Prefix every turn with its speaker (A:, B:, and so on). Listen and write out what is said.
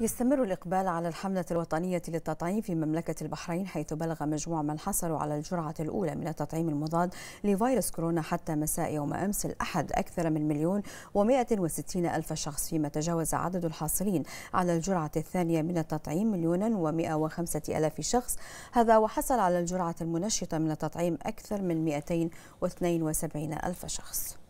A: يستمر الإقبال على الحملة الوطنية للتطعيم في مملكة البحرين حيث بلغ مجموع من حصلوا على الجرعة الأولى من التطعيم المضاد لفيروس كورونا حتى مساء يوم أمس الأحد أكثر من مليون ومائة وستين ألف شخص فيما تجاوز عدد الحاصلين على الجرعة الثانية من التطعيم مليونا ومائة وخمسة ألاف شخص هذا وحصل على الجرعة المنشطة من التطعيم أكثر من وسبعين ألف شخص